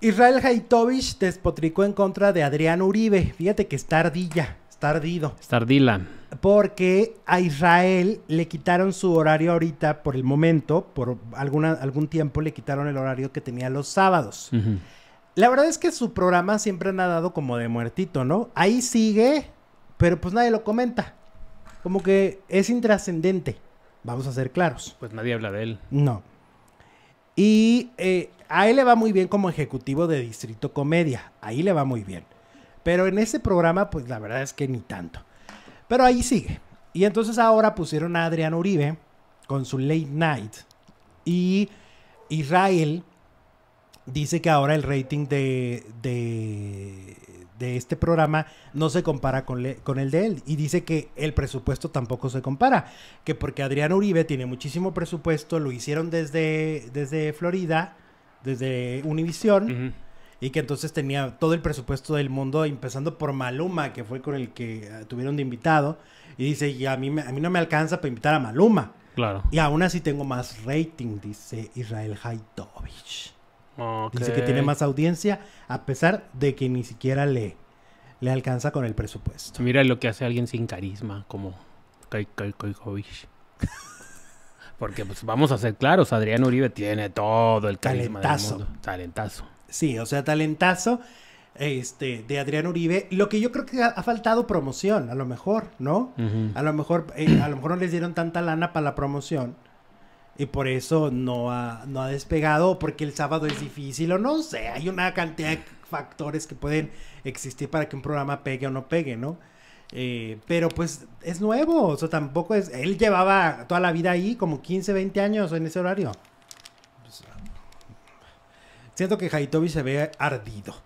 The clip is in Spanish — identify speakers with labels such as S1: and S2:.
S1: Israel Haitovich despotricó en contra de Adrián Uribe. Fíjate que es tardilla, está ardido. Porque a Israel le quitaron su horario ahorita por el momento, por alguna, algún tiempo le quitaron el horario que tenía los sábados. La verdad es que su programa siempre ha dado como de muertito, ¿no? Ahí sigue, pero pues nadie lo comenta. Como que es intrascendente, vamos a ser claros. Pues nadie habla de él. No. Y eh, a él le va muy bien como ejecutivo de Distrito Comedia. Ahí le va muy bien. Pero en ese programa, pues la verdad es que ni tanto. Pero ahí sigue. Y entonces ahora pusieron a Adrián Uribe con su late night. Y Israel dice que ahora el rating de, de de este programa no se compara con, el de él. Y dice que el presupuesto tampoco se compara. Que porque Adrián Uribe tiene muchísimo presupuesto, lo hicieron desde, desde Florida, desde Univision Y que entonces tenía todo el presupuesto del mundo, empezando por Maluma, que fue con el que ah, tuvieron de invitado. Y dice, y a mí, a mí no me alcanza para invitar a Maluma. Claro. Y aún así tengo más rating, dice Israel Haitovich. Así Dice que tiene más audiencia a pesar de que ni siquiera le, le alcanza con el presupuesto. Mira lo que hace alguien sin carisma, como Porque pues, vamos a ser claros, Adrián Uribe tiene todo el carisma talentazo. Del mundo. Talentazo. Sí, o sea, talentazo este, de Adrián Uribe. Lo que yo creo que ha, faltado promoción, a lo mejor, ¿no? A lo mejor, eh, a lo mejor no les dieron tanta lana para la promoción y por eso no ha, no ha despegado, porque el sábado es difícil o no sé, hay una cantidad de factores que pueden existir para que un programa pegue o no pegue, ¿no? Eh, pero pues es nuevo, o sea, tampoco es, él llevaba toda la vida ahí, como 15, 20 años en ese horario. Siento que Jaitobi se ve ardido.